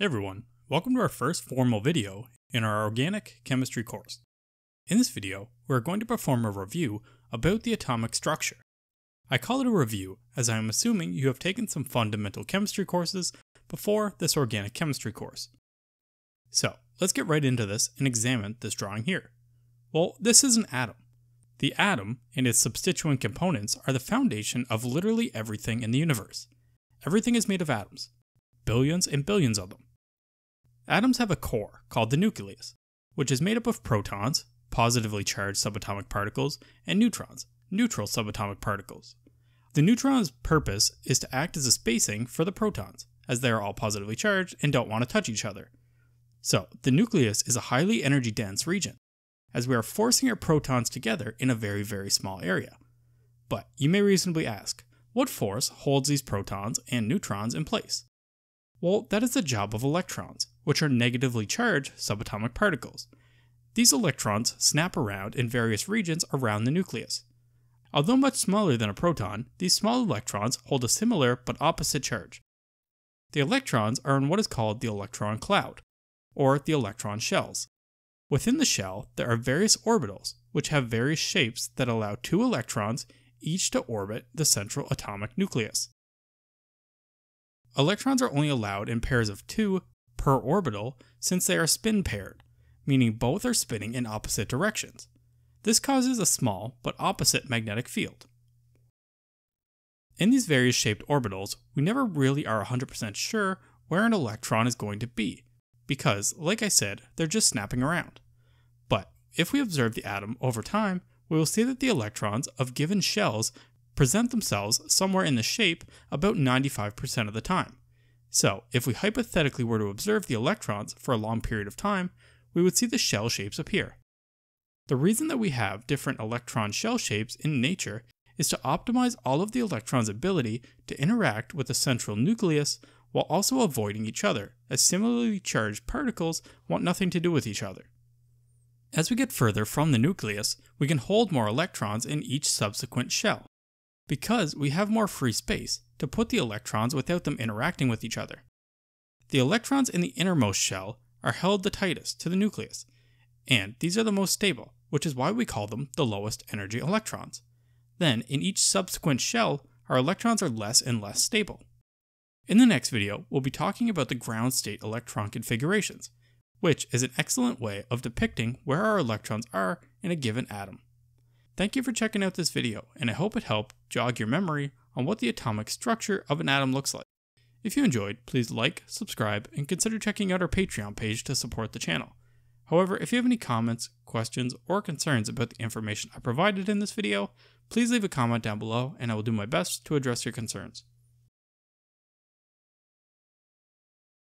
everyone, welcome to our first formal video in our organic chemistry course. In this video, we are going to perform a review about the atomic structure. I call it a review as I am assuming you have taken some fundamental chemistry courses before this organic chemistry course. So let's get right into this and examine this drawing here. Well, this is an atom. The atom and its substituent components are the foundation of literally everything in the universe. Everything is made of atoms, billions and billions of them. Atoms have a core called the nucleus, which is made up of protons, positively charged subatomic particles, and neutrons, neutral subatomic particles. The neutron's purpose is to act as a spacing for the protons, as they are all positively charged and don't want to touch each other. So, the nucleus is a highly energy dense region, as we are forcing our protons together in a very, very small area. But you may reasonably ask, what force holds these protons and neutrons in place? Well, that is the job of electrons, which are negatively charged subatomic particles. These electrons snap around in various regions around the nucleus. Although much smaller than a proton, these small electrons hold a similar but opposite charge. The electrons are in what is called the electron cloud, or the electron shells. Within the shell, there are various orbitals, which have various shapes that allow two electrons each to orbit the central atomic nucleus. Electrons are only allowed in pairs of two per orbital since they are spin paired, meaning both are spinning in opposite directions. This causes a small but opposite magnetic field. In these various shaped orbitals, we never really are 100% sure where an electron is going to be, because, like I said, they're just snapping around. But if we observe the atom over time, we will see that the electrons of given shells present themselves somewhere in the shape about 95% of the time. So, if we hypothetically were to observe the electrons for a long period of time, we would see the shell shapes appear. The reason that we have different electron shell shapes in nature is to optimize all of the electrons' ability to interact with the central nucleus while also avoiding each other, as similarly charged particles want nothing to do with each other. As we get further from the nucleus, we can hold more electrons in each subsequent shell because we have more free space to put the electrons without them interacting with each other. The electrons in the innermost shell are held the tightest to the nucleus, and these are the most stable, which is why we call them the lowest energy electrons. Then, in each subsequent shell, our electrons are less and less stable. In the next video, we'll be talking about the ground state electron configurations, which is an excellent way of depicting where our electrons are in a given atom. Thank you for checking out this video, and I hope it helped jog your memory on what the atomic structure of an atom looks like. If you enjoyed, please like, subscribe, and consider checking out our Patreon page to support the channel. However, if you have any comments, questions, or concerns about the information I provided in this video, please leave a comment down below and I will do my best to address your concerns.